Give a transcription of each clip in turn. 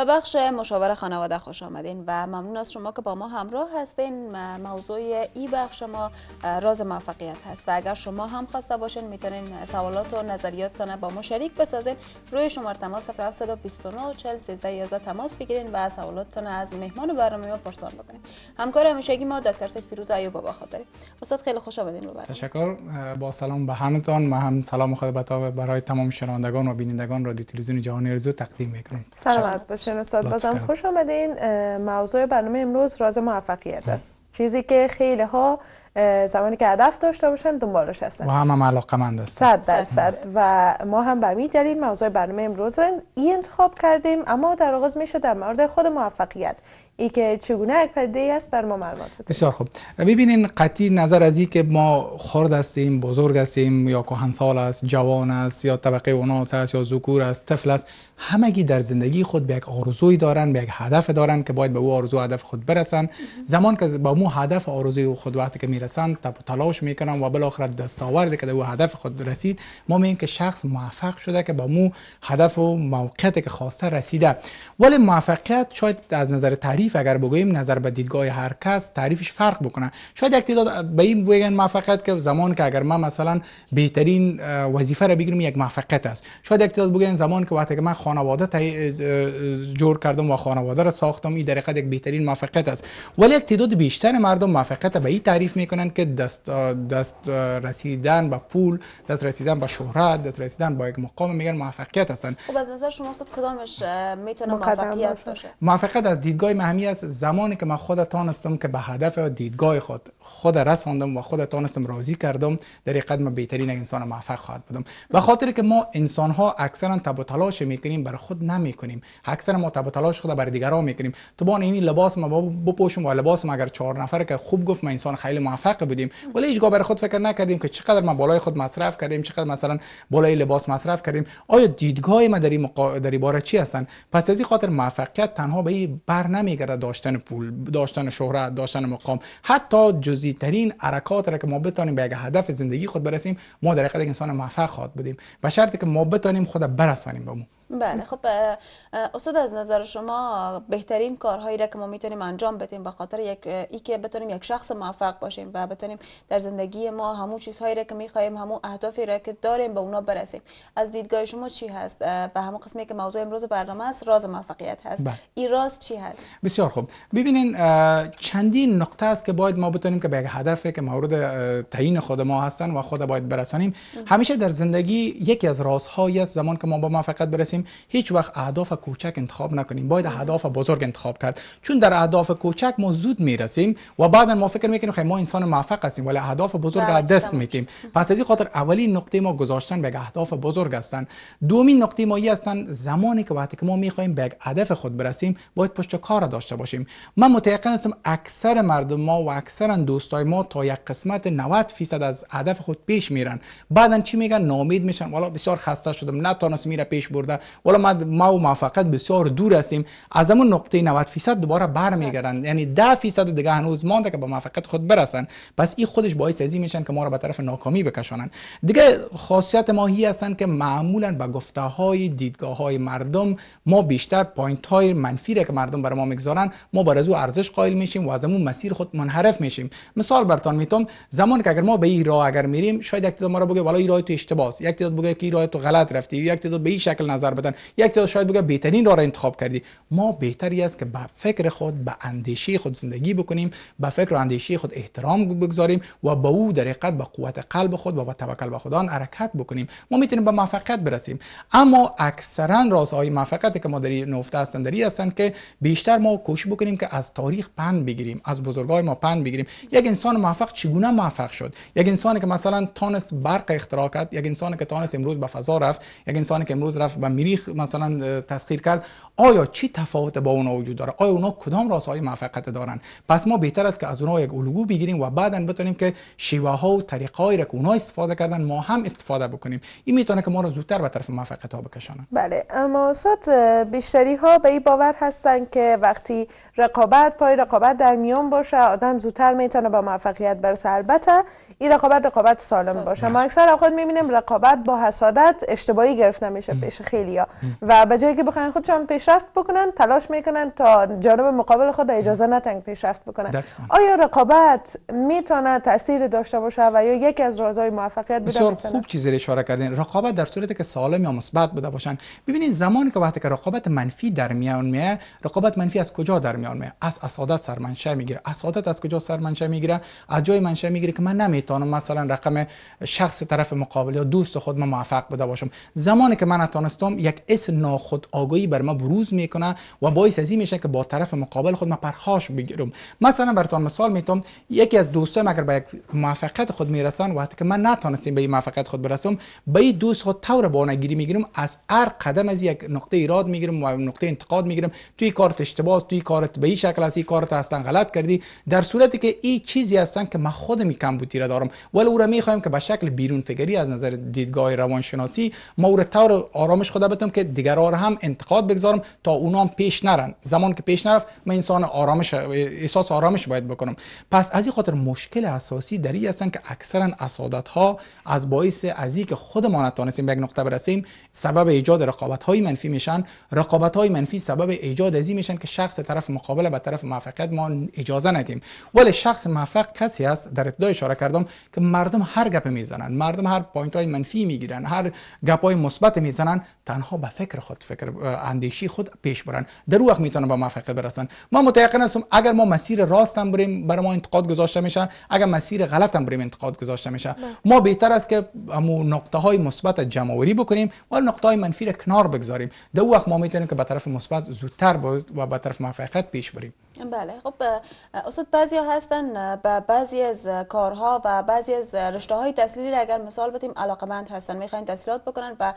به بخش مشاور خانواده خوش آمدین و ممنون از شما که با ما همراه هستین موضوع ای بخش ما راز موفقیت هست و اگر شما هم خواسته باشین میتونین سوالات و نظریات نظریاتتان با ما شریک بسازین روی شماره تماس 29 40 13 11 تماس بگیرین و سوالات سوالاتتان از مهمان برنامه ما پرسان بکنین همکار همیشگی ما دکتر سید فیروز ایوب بابا خاطری استاد خیلی خوش آمدین بابا تشکر با سلام به همتان ما هم سلام خود برای تمام شنوندگان و بینندگان رادیو تلویزیون جهان ارزو تقدیم میکنم سلامت باشین استاد بازم خوش آمدین موضوع برنامه امروز راز موفقیت hmm. است چیزی که خیلی ها زمانی که هدف داشته باشن دنبالش هستن و هم هم علاقه مند است. صد درصد و ما هم به همین دلیل موضوع برنامه امروز این انتخاب کردیم اما در آغاز میشه در مورد خود موفقیت ای که چگونه یک پدیده است بر ما معلومات بده بسیار خوب ببینین قطی نظر از ای که ما خرد هستیم بزرگ هستیم یا سال است جوان است یا طبقه اوناس است یا ذکور است طفل است همگی در زندگی خود به یک آرزوی دارن به یک هدف دارن که باید به او آرزو هدف خود برسن زمان که به مو هدف آرزوی خود وقتی که میرسن تلاش میکنن و بالاخره دستاوردی که به هدف خود رسید ما میگیم که شخص موفق شده که به مو هدف و موقعیتی که خواسته رسیده ولی موفقیت شاید از نظر تعریف تعریف اگر بگویم نظر به دیدگاه هر کس تعریفش فرق بکنه شاید یک تعداد به این بگن موفقیت که زمان که اگر من مثلا بهترین وظیفه را بگیرم یک موفقیت است شاید یک تعداد بگن زمان که وقتی که من خانواده جور کردم و خانواده را ساختم این در یک بهترین موفقیت است ولی یک تعداد بیشتر مردم موفقیت به این تعریف میکنن که دست دست رسیدن به پول دست رسیدن به شهرت دست رسیدن به یک مقام میگن موفقیت هستن خب از نظر شما استاد کدامش میتونه موفقیت باشه موفقیت از دیدگاه همی است زمانی که من خودتان تانستم که به هدف و دیدگاه خود خود رساندم و خود تانستم راضی کردم در قدم بهترین انسان موفق خواهد بودم به خاطر که ما انسان ها اکثرا تب و تلاش میکنیم برای خود نمیکنیم اکثر ما تب و تلاش خود برای دیگران میکنیم تو بان این لباس ما بپوشم و لباس ما اگر چهار نفر که خوب گفت ما انسان خیلی موفق بودیم ولی هیچگاه برای خود فکر نکردیم که چقدر ما بالای خود مصرف کردیم چقدر مثلا بالای لباس مصرف کردیم آیا دیدگاه ما در این مقا... باره چی هستن پس از این خاطر موفقیت تنها به بر نمی داشتن پول داشتن شهرت داشتن مقام حتی جزئی ترین حرکات را که ما بتانیم به یک هدف زندگی خود برسیم ما در حقیقت انسان موفق خواهد بودیم، به شرطی که ما بتانیم خود برسانیم به بله خب استاد از نظر شما بهترین کارهایی را که ما میتونیم انجام بدیم به خاطر یک ای که بتونیم یک شخص موفق باشیم و بتونیم در زندگی ما همون چیزهایی را که میخواهیم همون اهدافی را که داریم به اونا برسیم از دیدگاه شما چی هست و همون قسمی که موضوع امروز برنامه است راز موفقیت هست بله. این راز چی هست بسیار خوب ببینین چندین نقطه است که باید ما بتونیم که به یک هدفی که مورد تعیین خود ما هستن و خود باید برسانیم همیشه در زندگی یکی از رازهایی است زمان که ما به موفقیت برسیم هیچ وقت اهداف کوچک انتخاب نکنیم باید اهداف بزرگ انتخاب کرد چون در اهداف کوچک ما زود میرسیم و بعدا ما فکر میکنیم خیلی ما انسان موفق هستیم ولی اهداف بزرگ را بله، دست میکنیم پس از این خاطر اولین نقطه ما گذاشتن به اهداف بزرگ هستند دومین نقطه ما هستند زمانی که وقتی که ما میخوایم به هدف خود برسیم باید پشت کار داشته باشیم من متأکد هستم اکثر مردم ما و اکثر دوستای ما تا یک قسمت 90 فیصد از هدف خود پیش میرن بعدا چی میگن نامید میشن والا بسیار خسته شدم نتونستم میره پیش برده ولی ما و موفقیت بسیار دور هستیم از همون نقطه 90 فیصد دوباره برمیگردن بله. یعنی 10 فیصد دیگه هنوز مانده که به موفقیت خود برسن پس این خودش باعث از میشن که ما را به طرف ناکامی بکشانن دیگه خاصیت ما هی هستن که معمولا با گفته های دیدگاه های مردم ما بیشتر پوینت های منفی را که مردم برای ما میگذارن ما بر ارزش قائل میشیم و از اون مسیر خود منحرف میشیم مثال برتان میتم زمانی که اگر ما به این راه اگر میریم شاید یک تعداد ما را بگه والا این راه تو اشتباهه یک تعداد بگه که این راه تو غلط رفتی یک تعداد به این شکل نظر بدن یک تعداد شاید بگه بهترین راه را انتخاب کردی ما بهتری است که به فکر خود به اندیشه خود زندگی بکنیم به فکر و اندیشه خود احترام بگذاریم و به او در حقیقت به قوت قلب خود و با توکل به خدا حرکت بکنیم ما میتونیم به موفقیت برسیم اما اکثرا رازهای موفقیتی که ما در نفته هستند در هستند که بیشتر ما کوشش بکنیم که از تاریخ پند بگیریم از بزرگای ما پند بگیریم یک انسان موفق چگونه موفق شد یک انسانی که مثلا تانس برق اختراع کرد یک انسانی که تانس امروز به فضا رفت یک انسانی که امروز رفت به میریخ مثلا تسخیر کرد آیا چی تفاوت با اونا وجود داره آیا اونا کدام های موفقیت دارن پس ما بهتر است که از اونا یک الگو بگیریم و بعدا بتونیم که شیوه ها و طریقهایی را که اونا استفاده کردن ما هم استفاده بکنیم این میتونه که ما را زودتر به طرف موفقیت ها بکشانه بله اما سات بیشتری ها به این باور هستند که وقتی رقابت پای رقابت در میان باشه آدم زودتر میتونه با موفقیت برسه البته این رقابت رقابت سالم باشه ما اکثر خود میبینیم رقابت با حسادت اشتباهی گرفته میشه پیش خیلی و به جایی که بخواین خودشان پیشرفت بکنن تلاش میکنن تا جانب مقابل خود اجازه نتنگ پیشرفت بکنن آیا رقابت میتونه تاثیر داشته باشه و یا یکی از رازهای موفقیت بسیار خوب چیزی رو اشاره کردین رقابت در صورتی که سالم یا مثبت بوده باشن ببینید زمانی که وقتی که رقابت منفی در میان میه رقابت منفی از کجا در میان میه از اسادت سرمنشه میگیره اسادت از کجا سرمنشه میگیره از جای منشه میگیره که من نمیتونم مثلا رقم شخص طرف مقابل یا دوست خود موفق بوده باشم زمانی که من اتانستم یک اس ناخود آگاهی بر ما بروز میکنه و باعث ازی میشه که با طرف مقابل خود ما پرخاش بگیرم مثلا براتون مثال میتونم یکی از دوستان اگر به یک موفقیت خود میرسن وقتی که من نتونستم به این موفقیت خود برسم به این دوست خود طور بانگیری میگیرم از هر قدم از یک نقطه ایراد میگیرم و نقطه انتقاد میگیرم توی کارت اشتباه توی کارت به این شکل این کارت اصلا غلط کردی در صورتی که این چیزی هستن که من خود کم بودی دارم ولی او را میخوایم که به شکل بیرون فکری از نظر دیدگاه روانشناسی ما او طور آرامش خود بتونم که دیگر را آره هم انتقاد بگذارم تا اونا هم پیش نرن زمان که پیش نرفت من انسان آرامش احساس آرامش باید بکنم پس از این خاطر مشکل اساسی در این هستن که اکثرا اسادت ها از باعث از که خودمان نتانستیم به یک نقطه برسیم سبب ایجاد رقابت های منفی میشن رقابت های منفی سبب ایجاد ازی میشن که شخص طرف مقابل به طرف موفقیت ما اجازه ندیم ولی شخص موفق کسی است در ابتدا اشاره کردم که مردم هر گپ میزنن مردم هر پوینت های منفی میگیرن هر گپ های مثبت میزنن تنها به فکر خود فکر اندیشی خود پیش برن در وقت میتونه به موفقیت برسن ما متیقن هستم اگر ما مسیر راست هم بریم بر ما انتقاد گذاشته میشه اگر مسیر غلط هم بریم انتقاد گذاشته میشه بله. ما بهتر است که امو نقطه های مثبت جمعوری بکنیم و نقطه های منفی را کنار بگذاریم در وقت ما میتونیم که به طرف مثبت زودتر و به طرف موفقیت پیش بریم بله خب استاد بعضی ها هستن به بعضی از کارها و بعضی از رشته های تسلیلی اگر مثال بدیم مند هستن میخواین تسلیلات بکنن و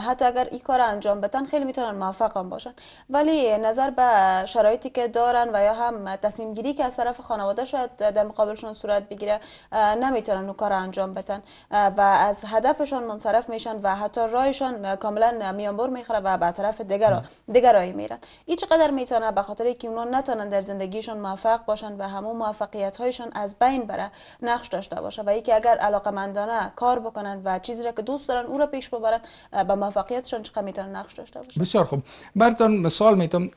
حتی اگر این کار انجام بدن خیلی میتونن موفق هم باشن ولی نظر به شرایطی که دارن و یا هم تصمیم گیری که از طرف خانواده شاید در مقابلشون صورت بگیره نمیتونن اون کار انجام بدن و از هدفشان منصرف میشن و حتی رایشان کاملا میانبر میخره و به طرف دیگر دیگرایی میرن این چقدر میتونه به خاطر که اونا نتونن در زندگیشان موفق باشن و همون موفقیت هایشان از بین بره نقش داشته باشه و یکی اگر مندانه کار بکنن و چیزی را که دوست دارن او را پیش ببرن به موفقیتشان چقدر میتونه نقش داشته باشه بسیار خوب برتان مثال میتونم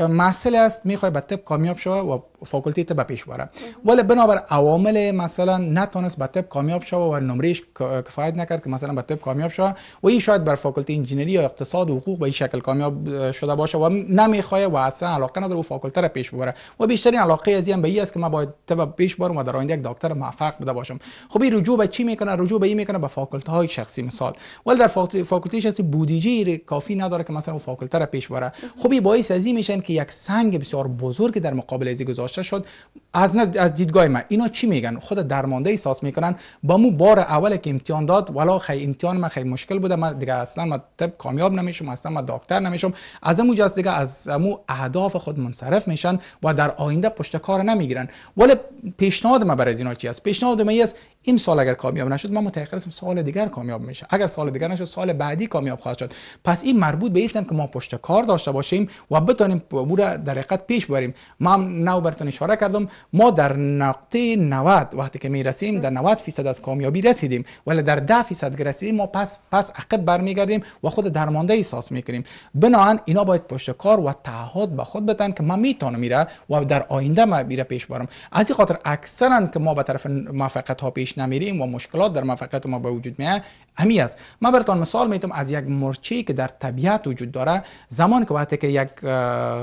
محصل است میخوای به طب کامیاب شو و فاکولته طب پیش بره ولی بنابر عوامل مثلا نتونست به طب کامیاب شوه و نمرهش کفایت نکرد که مثلا به طب کامیاب شوه و این شاید بر فاکولته انجینری یا اقتصاد و حقوق به این شکل کامیاب شده باشه و نمیخوای و اصلا علاقه نداره و فاکولته را پیش ببره و بیشترین علاقه از این به این است که من باید طب پیش برم و در آینده یک دکتر موفق بده باشم خب این رجوع به چی میکنه رجوع به این میکنه به فاکولتی های شخصی مثال ولی در فاکولته شخصی بودجه کافی نداره که مثلا فاکولته را پیش بره خب این باعث از این میشن که یک سنگ بسیار بزرگ در مقابل از شد از از دیدگاه من اینا چی میگن خود درمانده احساس میکنن با مو بار اول که امتحان داد والا خیلی امتحان من خیلی مشکل بوده من دیگه اصلا من طب کامیاب نمیشم اصلا من دکتر نمیشم از اونجا دیگه از مو اهداف خود منصرف میشن و در آینده پشت کار نمیگیرن ولی پیشنهاد من برای اینا چی است پیشنهاد من است این سال اگر کامیاب نشد ما متأخر هستیم سال دیگر کامیاب میشه اگر سال دیگر نشد سال بعدی کامیاب خواهد شد پس این مربوط به این که ما پشت کار داشته باشیم و بتانیم بورا در حقیقت پیش بریم ما نو برتون اشاره کردم ما در نقطه 90 وقتی که میرسیم در 90 فیصد از کامیابی رسیدیم ولی در 10 فیصد رسیدیم ما پس پس عقب برمیگردیم و خود درمانده احساس میکنیم بناهن اینا باید پشت کار و تعهد به خود بتن که ما میتونم میره و در آینده ما میره پیش برم از این خاطر اکثرا که ما به طرف موفقیت ها پیش نمیریم و مشکلات در موفقیت ما به وجود میه همی است ما برتان مثال میتم از یک مرچی که در طبیعت وجود داره زمان که وقتی که یک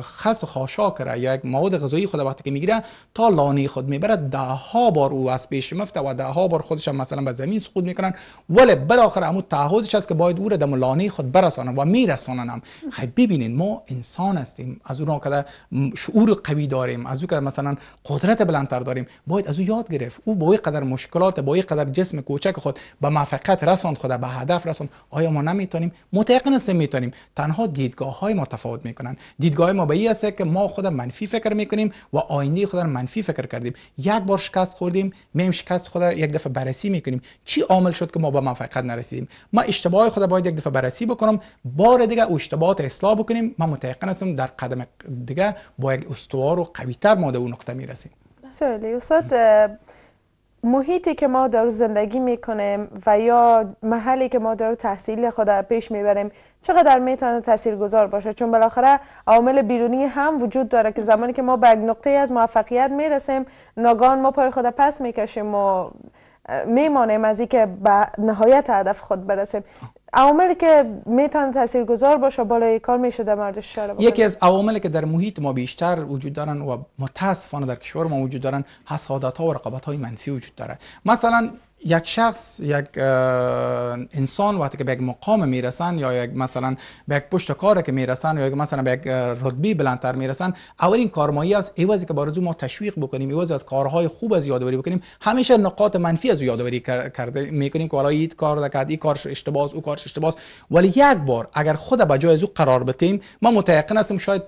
خس خاشاک را یا یک مواد غذایی خود وقتی که میگیره تا لانه خود میبره ده ها بار او از پیش میفته و ده ها بار خودش هم مثلا به زمین سقوط میکنن ولی بالاخره همو تعهدش است که باید او را دم لانه خود برسانن و میرسانم خب ببینین ما انسان هستیم از اون که شعور قوی داریم از او که مثلا قدرت بلندتر داریم باید از او یاد گرفت او با قدر مشکلات با قدر جسم کوچک خود به موفقیت رساند خود به هدف رسون آیا ما نمیتونیم متقن هستیم میتونیم تنها دیدگاه های ما تفاوت میکنن دیدگاه ما به این که ما خود منفی فکر میکنیم و آینده خود منفی فکر کردیم یک بار شکست خوردیم میم شکست خود یک دفعه بررسی میکنیم چی عامل شد که ما به موفقیت نرسیدیم ما اشتباه خود باید یک دفعه بررسی بکنم بار دیگه او اشتباهات اصلاح بکنیم ما متقن هستیم در قدم دیگه با یک استوار و قویتر ما به اون نقطه میرسیم بسیار استاد محیطی که ما در زندگی میکنیم و یا محلی که ما در تحصیل خود پیش میبریم چقدر میتونه گذار باشه چون بالاخره عامل بیرونی هم وجود داره که زمانی که ما به نقطه از موفقیت میرسیم ناگان ما پای خود پس میکشیم و میمانیم از اینکه به نهایت هدف خود برسیم عواملی که میتونه تاثیرگذار باشه بالای کار میشه در مورد یکی از عواملی که در محیط ما بیشتر وجود دارن و متاسفانه در کشور ما وجود دارن حسادت ها و رقابت های منفی وجود داره مثلا یک شخص یک انسان وقتی که به یک مقام میرسن یا یک مثلا به یک پشت کار که میرسن یا یک مثلا به یک رتبه بلندتر میرسن اولین کارمایی است ایوازی که بارزو ما تشویق بکنیم ایوازی از کارهای خوب از یادواری بکنیم همیشه نقاط منفی از یادواری کرده میکنیم که این کار نکرد این کارش اشتباهه او کارش اشتباه ولی یک بار اگر خود به جای از او قرار بتیم ما متیقن هستیم شاید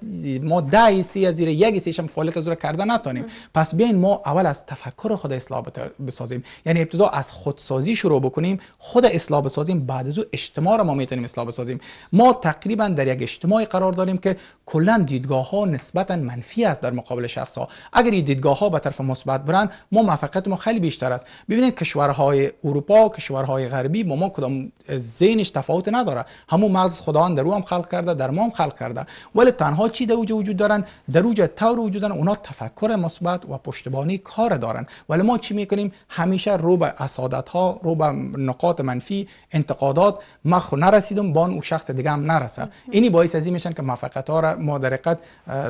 ما ده سی از زیر یک هم فعالیت از کردن کرده پس بیاین ما اول از تفکر خود اصلاح بسازیم یعنی ابتدا از خودسازی شروع بکنیم خود اصلاح بسازیم بعد از او اجتماع را ما میتونیم اصلاح بسازیم ما تقریبا در یک اجتماع قرار داریم که کلا دیدگاه ها نسبتا منفی است در مقابل شخص ها اگر این دیدگاه ها به طرف مثبت برن ما موفقیت ما خیلی بیشتر است ببینید کشورهای اروپا کشورهای غربی با ما کدام زینش تفاوت نداره همون مغز خداوند در او هم خلق کرده در ما هم خلق کرده ولی تنها چی در وجود دارن در اوج طور وجودن تفکر مثبت و پشتبانی کار دارن ولی ما چی میکنیم همیشه رو به حسادت ها رو به نقاط منفی انتقادات ما خو نرسیدم بان اون شخص دیگه هم نرسه اینی باعث از این میشن که موفقیت ها را ما در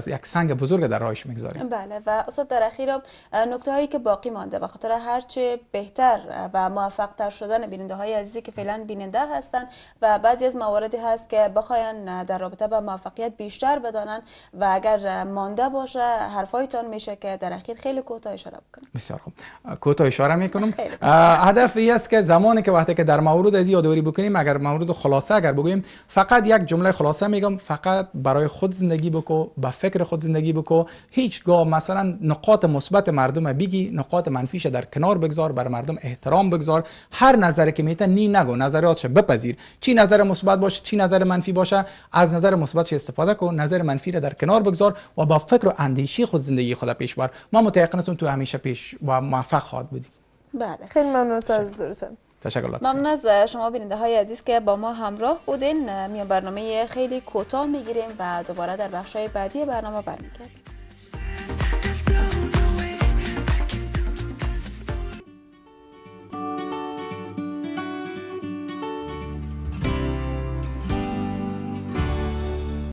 یک سنگ بزرگ در راهش میگذاریم بله و استاد در اخیر نکته هایی که باقی مانده و خاطر هرچه بهتر و موفق تر شدن بیننده های عزیزی که فعلا بیننده هستند و بعضی از مواردی هست که بخواین در رابطه با موفقیت بیشتر بدانن و اگر مانده باشه حرفایتان میشه که در اخیر خیلی کوتاه اشاره بکنید بسیار خوب کوتاه اشاره میکنم هدف این است که زمانی که وقتی که در مورد از یادوری بکنیم اگر مورد خلاصه اگر بگویم فقط یک جمله خلاصه میگم فقط برای خود زندگی بکو با فکر خود زندگی بکو هیچگاه مثلا نقاط مثبت مردم بگی نقاط منفیش در کنار بگذار بر مردم احترام بگذار هر نظری که میتن نی نگو نظراتش بپذیر چی نظر مثبت باشه چی نظر منفی باشه از نظر مثبت استفاده کن نظر منفی را در کنار بگذار و با فکر و اندیشی خود زندگی خود پیش بر ما متأقلم تو همیشه پیش و موفق خواهد بودیم بله خیلی ممنون از حضورتون تشکر ممنون از شما بیننده های عزیز که با ما همراه بودین میان برنامه خیلی کوتاه میگیریم و دوباره در بخش های بعدی برنامه برمیگردیم